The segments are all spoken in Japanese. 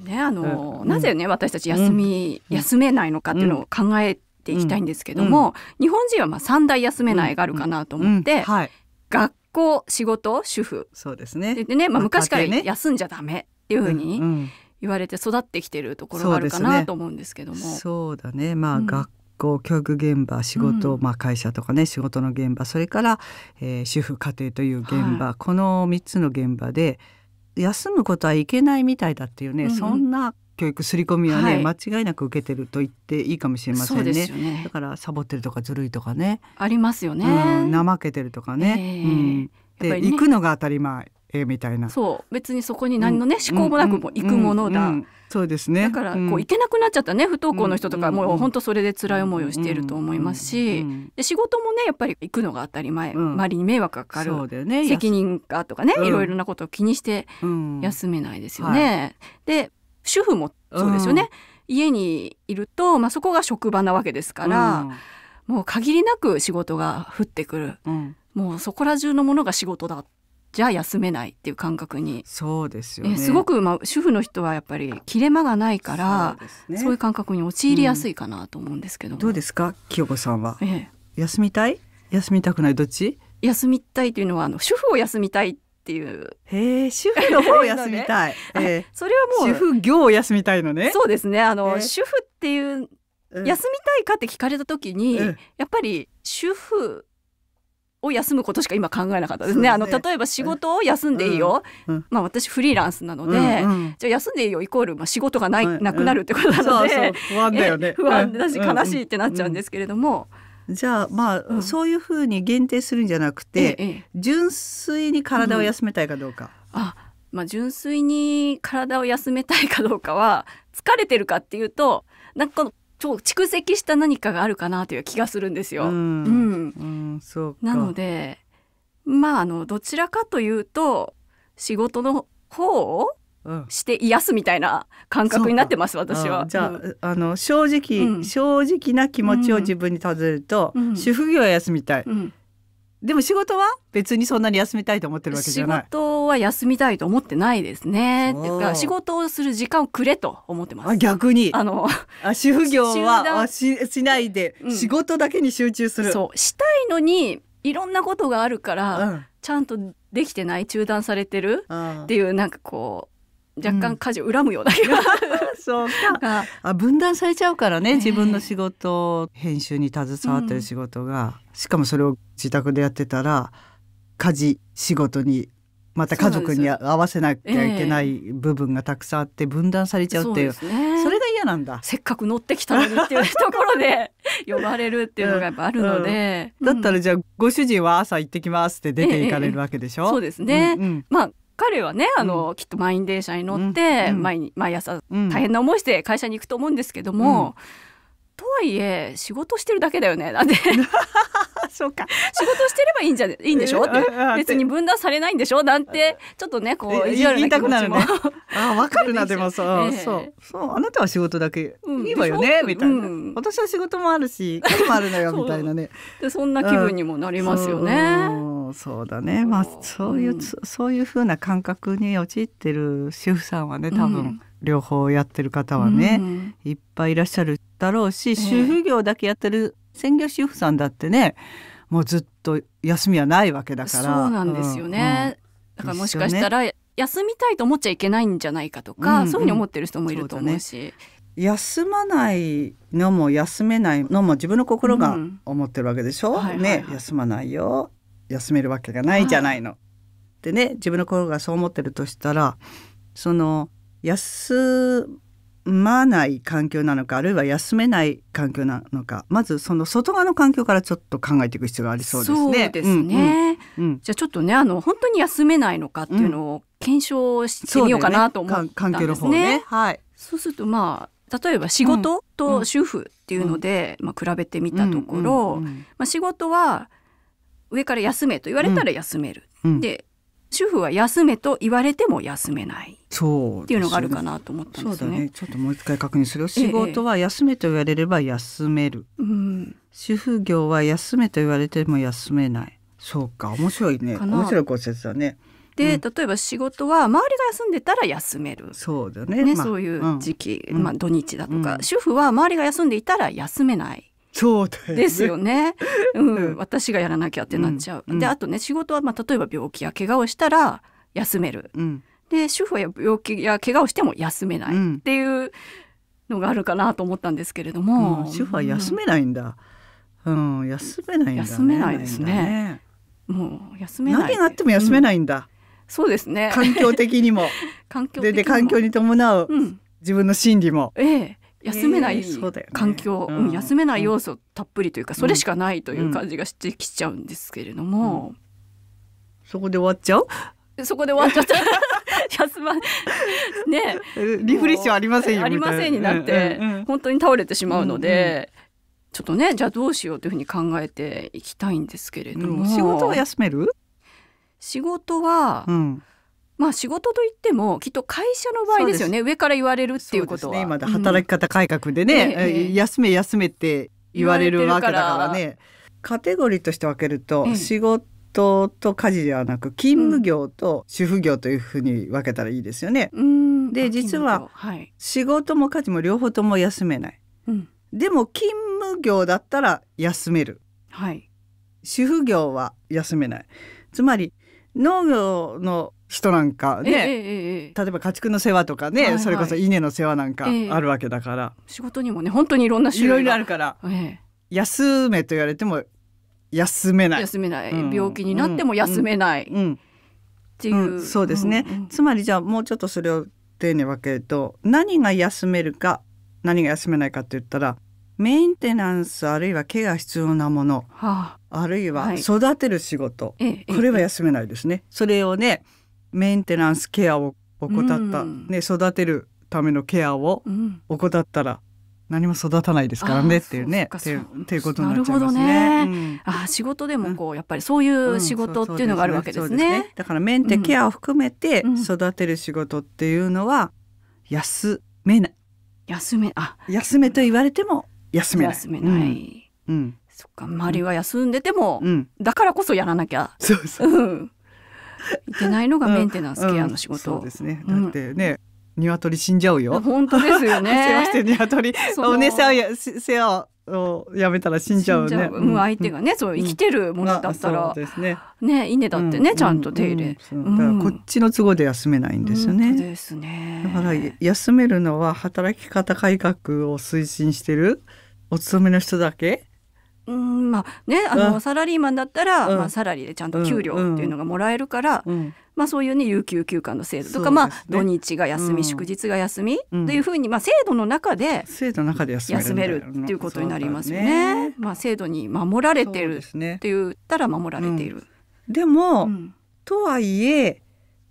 ねあの、なぜね私たち休み、休めないのかっていうのを考えていきたいんですけども、日本人はまあ3大休めないがあるかなと思って、学校仕事主婦そうですねでね、まあ、昔から休んじゃダメっていうふうに、言われて育ってきてるところがあるかなと思うんですけども。そうだね、まあ、学校教育現場仕事、まあ、会社とかね仕事の現場それから、えー、主婦家庭という現場、この3つの現場で休むことはいけないみたいだっていうね、うんそんな教育刷り込みはね、はい、間違いなく受けてると言っていいかもしれませんね、ね、だからサボってるとかずるいとかねありますよね、うん、怠けてるとかね、えー、うん、で、行くのが当たり前みたいなそう別にそこに何のね、思考もなくも行くものだ、そうですねだからこう行けなくなっちゃったね不登校の人とかもう本当それで辛い思いをしていると思いますし、で仕事もねやっぱり行くのが当たり前、周りに迷惑がかかる、ね、責任がとかね、いろいろなことを気にして休めないですよね。で主婦もそうですよね、家にいると、まあ、そこが職場なわけですから、もう限りなく仕事が降ってくる、もうそこら中のものが仕事だっじゃあ休めないっていう感覚にそうですよ、ね、すごく、まあ、主婦の人はやっぱり切れ間がないからそう、ね,、いう感覚に陥りやすいかなと思うんですけど、うん、どうですか清子さんは、ええ、休みたい休みたくないどっち休みたいというのはあの主婦を休みたいっていうへえ主婦の方を休みたい、ね、ええ、それはもう主婦業を休みたいのねそうですねあの、主婦っていう休みたいかって聞かれた時に、やっぱり主婦を休むことしか今考えなかったですね。あの例えば仕事を休んでいいよ、まあ私フリーランスなので、じゃ休んでいいよイコールまあ仕事がない、なくなるってことなので、不安だよね。不安だし悲しいってなっちゃうんですけれども。じゃあまあ、そういうふうに限定するんじゃなくて、純粋に体を休めたいかどうか。あまあ、純粋に体を休めたいかどうかは疲れてるかっていうとなんか蓄積した何かがあるかなという気がするんですよ。うん、ううなのでまああのどちらかというと仕事の方をして癒すみたいな感覚になってます、私は。じゃあうん、あの正直、正直な気持ちを自分に尋ねると、主婦業を休みたい。でも仕事は別にそんなに休みたいと思ってるわけじゃない仕事は休みたいと思ってないですねっていうか仕事をする時間をくれと思ってます逆にあのあ主婦業はししないで、仕事だけに集中するそうしたいのにいろんなことがあるから、うん、ちゃんとできてない中断されてる、っていうなんかこう若干家事を恨むような気が、そうかあ分断されちゃうからね自分の仕事、えー、編集に携わってる仕事が、うん、しかもそれを自宅でやってたら家事仕事にまた家族に合わせなきゃいけない部分がたくさんあって分断されちゃうっていう、それが嫌なんだせっかく乗ってきたのにっていうところで 呼ばれるっていうのがやっぱあるので、うんうん、だったらじゃあご主人は朝行ってきますって出て行かれるわけでしょ、えー、そうですね、うんうん、まあ彼はねあの、うん、きっと満員電車に乗って、うん、毎毎朝大変な思いして会社に行くと思うんですけども、とはいえ仕事してるだけだよねなんで そうか仕事してればいいんじゃいいんでしょって別に分断されないんでしょなんてちょっとねこう意地悪な気持ちも、ね、ああわかるな でもさ、えー、そうそうあなたは仕事だけ、いいわよねみたいな、うん、私は仕事もあるし家事もあるのよ みたいなねでそんな気分にもなりますよね。そうだねまあそういう、うん、そういうふうな感覚に陥ってる主婦さんはね多分、うん、両方やってる方はね、うん、いっぱいいらっしゃるだろうし、えー、主婦業だけやってる専業主婦さんだってねもうずっと休みはないわけだからそうなんですよね、だからもしかしたら、ね、休みたいと思っちゃいけないんじゃないかとか、うんうん、そういうふうに思ってる人もいると思うし。休まないのも休めないのも自分の心が思ってるわけでしょ、うんはいはいはい、ね、休まないよ休めるわけがないじゃないの。はい、でね自分の心がそう思ってるとしたらその休まない環境なのかあるいは休めない環境なのかまずその外側の環境からちょっと考えていく必要がありそうですね。そうですね、うんうん、じゃあちょっとねあの本当に休めないのかっていうのを検証してみようかなと思ったんですね。ね環境ねはい、そうするとまあ例えば仕事と主婦っていうので、うん、まあ、比べてみたところ、うんうん、まあ、仕事は上から休めと言われたら休める、うん、で主婦は休めと言われても休めないっていうのがあるかなと思ったんですね。そうねちょっともう一回確認する仕事は休めと言われれば休める、ええ、主婦業は休めと言われても休めないそうか面白いね面白い骨折だね。で、うん、例えば仕事は周りが休んでたら休めるそうだね、ねまあ、そういう時期、うん、まあ、土日だとか、うん、主婦は周りが休んでいたら休めないそうだよねですよね、うん、私がやらなきゃってなっちゃう、うん、であとね仕事は、まあ、例えば病気や怪我をしたら休める、うん、で主婦は病気や怪我をしても休めないっていうのがあるかなと思ったんですけれども、主婦は休めないんだ、うん休めない、ね、休めないですねもう休めない何があっても休めないんだ、そうですね環境的にも 環境で環境に伴う、自分の心理も、ええ、休めない環境、ねうん、休めない要素たっぷりというか、それしかないという感じがしてきちゃうんですけれども、そこで終わっちゃうそこで終わっちゃった 休まねリフレッシュありませんありませんになって、本当に倒れてしまうので、うんうん、ちょっとねじゃあどうしようというふうに考えていきたいんですけれども、うん、仕事は休める仕事は、うん、まあ、仕事といってもきっと会社の場合ですよね上から言われるっていうことは。ね、今だ働き方改革でね、うんええ、休め休めって言われるわけだからね。カテゴリーとして分けると、仕事と家事ではなく勤務業と主婦業というふうに分けたらいいですよね。うん、で実は仕事も家事も両方とも休めない。うん、でも勤務業だったら休める。はい、主婦業は休めない。つまり農業の人なんかね、えええ、例えば家畜の世話とかね、はいはい、それこそ稲の世話なんかあるわけだから、仕事にもね本当にいろんな種類があるから、休めと言われても休めない休めない、うん、病気になっても休めない、うん、っていう、うん、そうですね、うんうん、つまりじゃあもうちょっとそれを丁寧に分けると何が休めるか何が休めないかって言ったらメンテナンスあるいはケア必要なもの、はあ、あるいは育てる仕事、はい、これは休めないですね。それをねメンテナンスケアを怠った、ね、育てるためのケアを怠ったら、何も育たないですからねっていうねっていうことになっちゃいますね。ねうん、あ仕事でもこうやっぱりそういう仕事っていうのがあるわけですね。だからメンテケアを含めて育てる仕事っていうのは休めない。休めあ休めと言われても休めない。休めない。うん。うん、そっか周りは休んでても、うん、だからこそやらなきゃ。そうそう。いけないのがメンテナンスケアの仕事、うんうん、そうですねだってね、鶏死んじゃうよ。本当ですよね。世話鶏おね世話世話をやめたら死んじゃうね。うう相手がね、そう生きてるものだったら、ねね稲だってね、ちゃんと手入れ、こっちの都合で休めないんですよね。だから休めるのは働き方改革を推進してるお勤めの人だけ。うんまあね、あのサラリーマンだったら、まあ、サラリーでちゃんと給料っていうのがもらえるから、まあ、そういうね有給休暇の制度とか、まあ、土日が休み、祝日が休みというふうに、まあ、制度の中で制度の中で休めるっていうことになりますよね。まあ、制度に守られてるって言ったら守られている。でも、とはいえ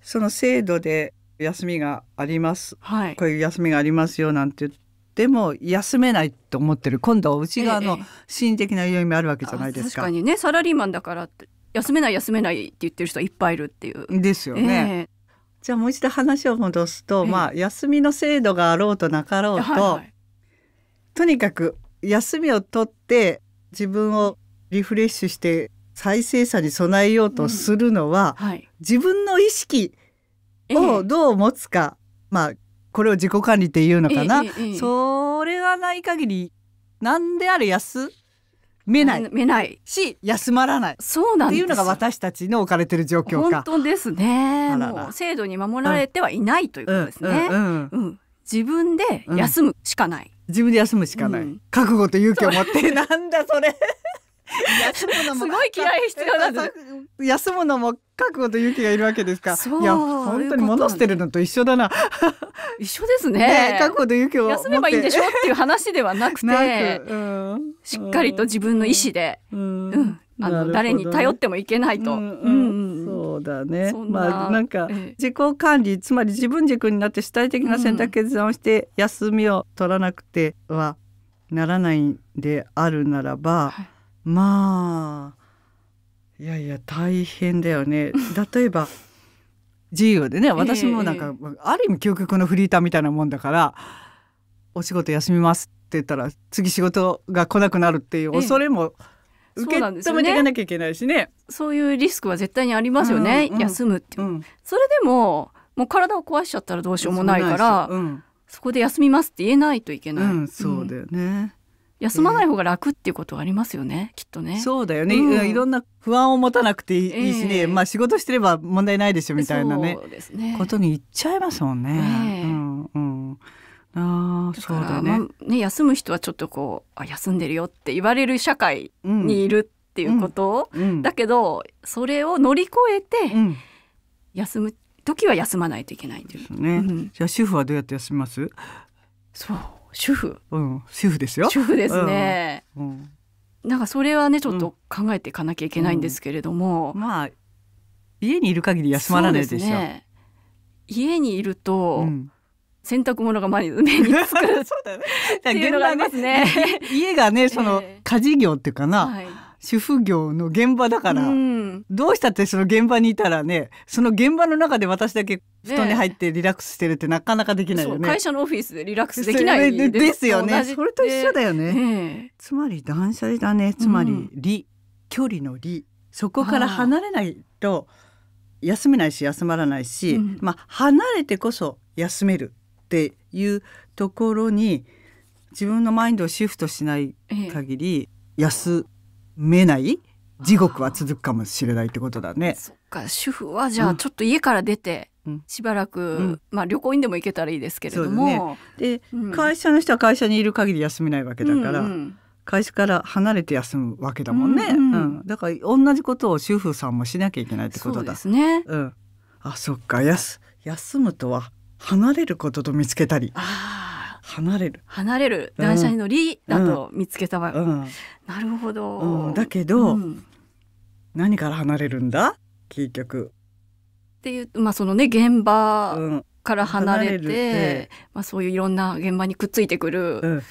その制度で休みがあります、はい、こういう休みがありますよなんて言っでも休めないと思ってる今度は内側の心的な要因もあるわけじゃないですか。確かにねサラリーマンだからって休めない休めないって言ってる人いっぱいいるっていう。ですよね。じゃあもう一度話を戻すと、まあ休みの制度があろうとなかろうと、はいはい、とにかく休みを取って自分をリフレッシュして再生産に備えようとするのは、うんはい、自分の意識をどう持つか、まあこれを自己管理っていうのかな、それがない限りなんであれ休めないめないし休まらないそうなんっていうのが私たちの置かれてる状況か本当ですねもう制度に守られてはいないということですね、うん自分で休むしかない、自分で休むしかない、覚悟と勇気を持ってなんだそれ 休むのも すごい嫌い必要なんです 休むのも覚悟と勇気がいるわけですか。いや本当に物捨てるのと一緒だな。一緒ですね。ね覚悟と勇気を休めばいいんでしょっていう話ではなくて、くうん、しっかりと自分の意思で、うん、あの誰に頼ってもいけないと。うん、そうだね。まあなんか自己管理、つまり自分軸になって主体的な選択決断をして休みを取らなくてはならないんであるならば、はい、まあいやいや大変だよね 例えば自由でね私もなんか、えある意味究極のフリーターみたいなもんだからお仕事休みますって言ったら次仕事が来なくなるっていう恐れも受け止めていかなきゃいけないしね。そう、ね,、いうリスクは絶対にありますよね、うんうん、休むってう、うん、それでももう体を壊しちゃったらどうしようもないから、うん、そこで休みますって言えないといけない。うん、そうだよね、休まない方が楽っていうことはありますよね、えー、きっとね。そうだよね、うん、いろんな不安を持たなくていいしね、えー、まあ仕事してれば問題ないでしょみたいなね、ね、ことにいっちゃいますもんね。えー、うんうんあそうだねまあ、ね休む人はちょっとこうあ休んでるよって言われる社会にいるっていうこと、うんうん、だけどそれを乗り越えて、休む時は休まないといけないという。ね、じゃあ主婦はどうやって休みますそう主婦、うん、主婦ですよ主婦ですね、うん、なんかそれはねちょっと考えていかなきゃいけないんですけれども、うん、まあ家にいる限り休まらないでしょね、家にいると、洗濯物が前に目につくそうだね。っていうのがありますね。ね 家がね、その家事業っていうかな、えーはい主婦業の現場だから、うん、どうしたってその現場にいたらねその現場の中で私だけ布団に入ってリラックスしてるってなかなかできないよね、ね、会社のオフィスでリラックスできないですよねそれと一緒だよね、えー、つまり断捨離だねつまり離、うん、距離の離そこから離れないと休めないし休まらないし、うん、まあ離れてこそ休めるっていうところに自分のマインドをシフトしない限り、えー、休見えない地獄は続くかもしれないってことだね。そっか主婦はじゃあちょっと家から出て、しばらく、うん、まあ、旅行にでも行けたらいいですけれども、ね、で、うん、会社の人は会社にいる限り休めないわけだから、うんうん、会社から離れて休むわけだもんね、うん、うん、だから同じことを主婦さんもしなきゃいけないってことだ。そうですね、うん、あそっかやす休むとは離れることと見つけたり。あ離れる離れる断捨離の「り」だと見つけたわ、うん、なるほど、うん、だけど、うん、何から離れるんだ結局っていうまあそのね現場から離れてうんれて、まあ、そういういろんな現場にくっついてくる、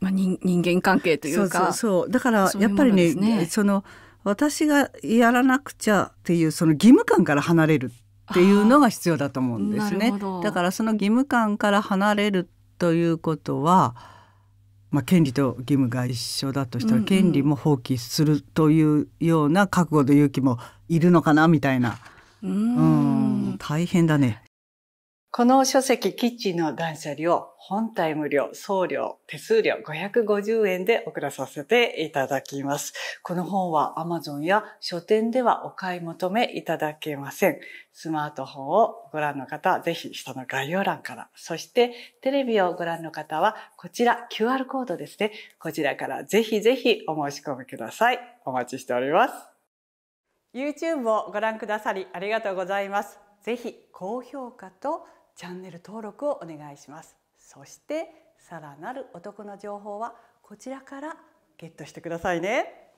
まあ人、人間関係というかそうだからやっぱりね、ね、その私がやらなくちゃっていうその義務感から離れるっていうのが必要だと思うんですね。だからその義務感から離れるということは、まあ、権利と義務が一緒だとしたら権利も放棄するというような覚悟と勇気もいるのかなみたいな。うん、大変だね。この書籍キッチンの断捨離を本体無料、送料、手数料550円で送らさせていただきます。この本は Amazon や書店ではお買い求めいただけません。スマートフォンをご覧の方、ぜひ下の概要欄から。そしてテレビをご覧の方はこちら QR コードですね。こちらからぜひぜひお申し込みください。お待ちしております。YouTube をご覧くださりありがとうございます。ぜひ高評価とチャンネル登録をお願いしますそしてさらなるお得な情報はこちらからゲットしてくださいね